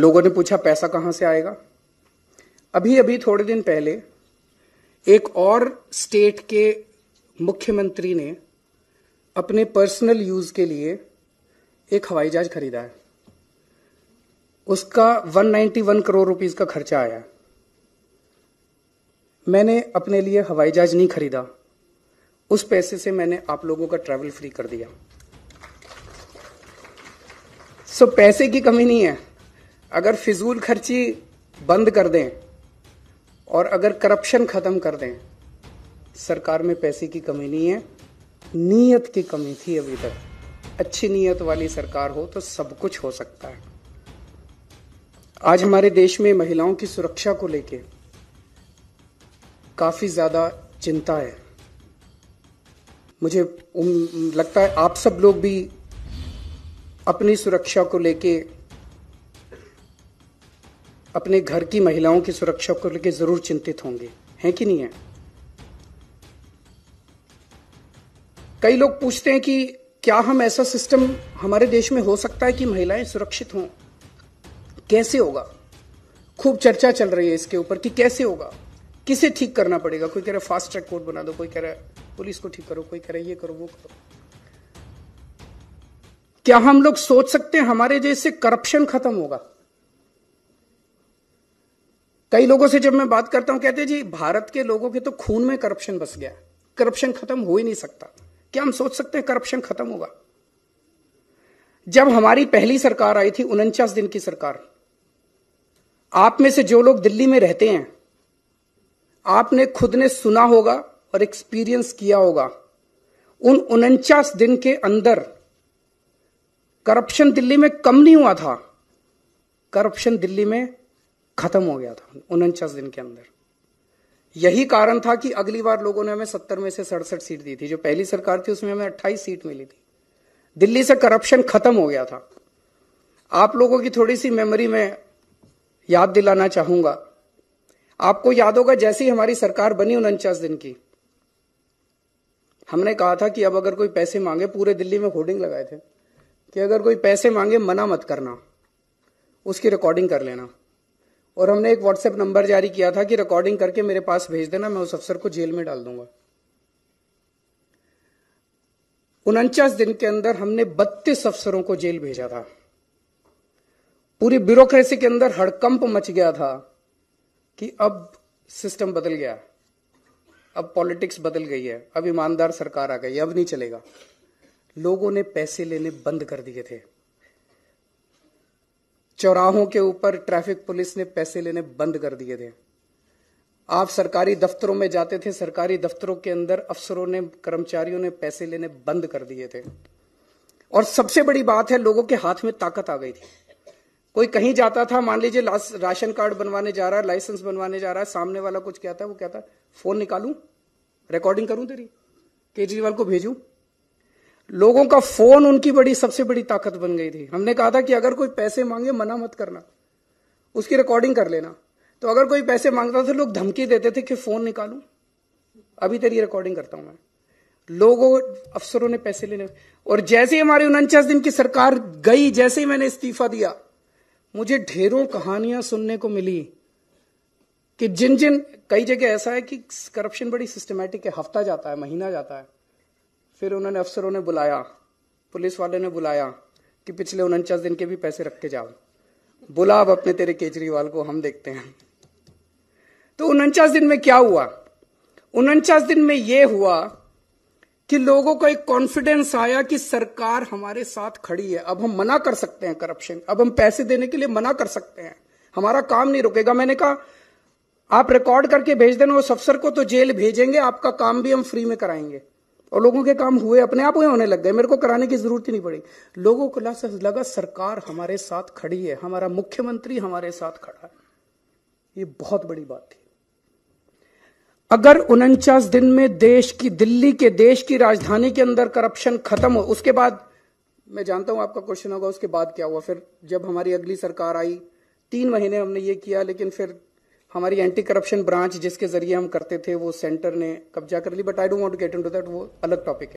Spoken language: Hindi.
लोगों ने पूछा पैसा कहां से आएगा अभी अभी थोड़े दिन पहले एक और स्टेट के मुख्यमंत्री ने अपने पर्सनल यूज के लिए एक हवाई जहाज खरीदा है उसका 191 करोड़ रुपीस का खर्चा आया मैंने अपने लिए हवाई जहाज नहीं खरीदा उस पैसे से मैंने आप लोगों का ट्रैवल फ्री कर दिया सो पैसे की कमी नहीं है अगर फिजूल खर्ची बंद कर दें और अगर करप्शन ख़त्म कर दें सरकार में पैसे की कमी नहीं है नीयत की कमी थी अभी तक अच्छी नीयत वाली सरकार हो तो सब कुछ हो सकता है आज हमारे देश में महिलाओं की सुरक्षा को लेके काफ़ी ज़्यादा चिंता है मुझे लगता है आप सब लोग भी अपनी सुरक्षा को लेके अपने घर की महिलाओं की सुरक्षा को लेकर जरूर चिंतित होंगे हैं कि नहीं है कई लोग पूछते हैं कि क्या हम ऐसा सिस्टम हमारे देश में हो सकता है कि महिलाएं सुरक्षित हों कैसे होगा खूब चर्चा चल रही है इसके ऊपर कि कैसे होगा किसे ठीक करना पड़ेगा कोई कह रहा है फास्ट ट्रैक कोर्ट बना दो कोई कह रहा है पुलिस को ठीक करो कोई कह रहा है ये करो वो करो क्या हम लोग सोच सकते हैं हमारे जैसे करप्शन खत्म होगा कई लोगों से जब मैं बात करता हूं कहते जी भारत के लोगों के तो खून में करप्शन बस गया करप्शन खत्म हो ही नहीं सकता क्या हम सोच सकते हैं करप्शन खत्म होगा जब हमारी पहली सरकार आई थी उनचास दिन की सरकार आप में से जो लोग दिल्ली में रहते हैं आपने खुद ने सुना होगा और एक्सपीरियंस किया होगा उन उनचास दिन के अंदर करप्शन दिल्ली में कम नहीं हुआ था करप्शन दिल्ली में खत्म हो गया था उनचास दिन के अंदर यही कारण था कि अगली बार लोगों ने हमें सत्तर में से सड़सठ सीट दी थी जो पहली सरकार थी उसमें हमें अट्ठाईस सीट मिली थी दिल्ली से करप्शन खत्म हो गया था आप लोगों की थोड़ी सी मेमोरी में याद दिलाना चाहूंगा आपको याद होगा जैसी हमारी सरकार बनी उनचास दिन की हमने कहा था कि अब अगर कोई पैसे मांगे पूरे दिल्ली में होर्डिंग लगाए थे कि अगर कोई पैसे मांगे मना मत करना उसकी रिकॉर्डिंग कर लेना और हमने एक व्हाट्सएप नंबर जारी किया था कि रिकॉर्डिंग करके मेरे पास भेज देना मैं उस अफसर को जेल में डाल दूंगा उनचास दिन के अंदर हमने बत्तीस अफसरों को जेल भेजा था पूरी ब्यूरोक्रेसी के अंदर हड़कंप मच गया था कि अब सिस्टम बदल गया अब पॉलिटिक्स बदल गई है अब ईमानदार सरकार आ गई अब नहीं चलेगा लोगों ने पैसे लेने बंद कर दिए थे चौराहों के ऊपर ट्रैफिक पुलिस ने पैसे लेने बंद कर दिए थे आप सरकारी दफ्तरों में जाते थे सरकारी दफ्तरों के अंदर अफसरों ने कर्मचारियों ने पैसे लेने बंद कर दिए थे और सबसे बड़ी बात है लोगों के हाथ में ताकत आ गई थी कोई कहीं जाता था मान लीजिए राशन कार्ड बनवाने जा रहा है लाइसेंस बनवाने जा रहा है सामने वाला कुछ कहता है वो कहता है फोन निकालू रिकॉर्डिंग करूं तेरी केजरीवाल को भेजू लोगों का फोन उनकी बड़ी सबसे बड़ी ताकत बन गई थी हमने कहा था कि अगर कोई पैसे मांगे मना मत करना उसकी रिकॉर्डिंग कर लेना तो अगर कोई पैसे मांगता था लोग धमकी देते थे कि फोन निकालू अभी तेरी रिकॉर्डिंग करता हूं मैं लोगों अफसरों ने पैसे लेने और जैसे ही हमारी उनचास दिन की सरकार गई जैसे ही मैंने इस्तीफा दिया मुझे ढेरों कहानियां सुनने को मिली कि जिन जिन कई जगह ऐसा है कि करप्शन बड़ी सिस्टमेटिक है हफ्ता जाता है महीना जाता है फिर उन्होंने अफसरों ने बुलाया पुलिस वाले ने बुलाया कि पिछले उनचास दिन के भी पैसे रख के जाओ बुला अब अपने तेरे केजरीवाल को हम देखते हैं तो उनचास दिन में क्या हुआ उनचास दिन में यह हुआ कि लोगों को एक कॉन्फिडेंस आया कि सरकार हमारे साथ खड़ी है अब हम मना कर सकते हैं करप्शन अब हम पैसे देने के लिए मना कर सकते हैं हमारा काम नहीं रुकेगा मैंने कहा आप रिकॉर्ड करके भेज देना उस अफसर को तो जेल भेजेंगे आपका काम भी हम फ्री में कराएंगे और लोगों के काम हुए अपने आप हुए होने लग गए मेरे को कराने की जरूरत ही नहीं पड़ी लोगों को लगा सरकार हमारे साथ खड़ी है हमारा मुख्यमंत्री हमारे साथ खड़ा है ये बहुत बड़ी बात थी अगर उनचास दिन में देश की दिल्ली के देश की राजधानी के अंदर करप्शन खत्म हो उसके बाद मैं जानता हूं आपका क्वेश्चन होगा उसके बाद क्या हुआ फिर जब हमारी अगली सरकार आई तीन महीने हमने ये किया लेकिन फिर हमारी एंटी करप्शन ब्रांच जिसके जरिए हम करते थे वो सेंटर ने कब्जा कर ली but I don't want to get into that वो अलग टॉपिक है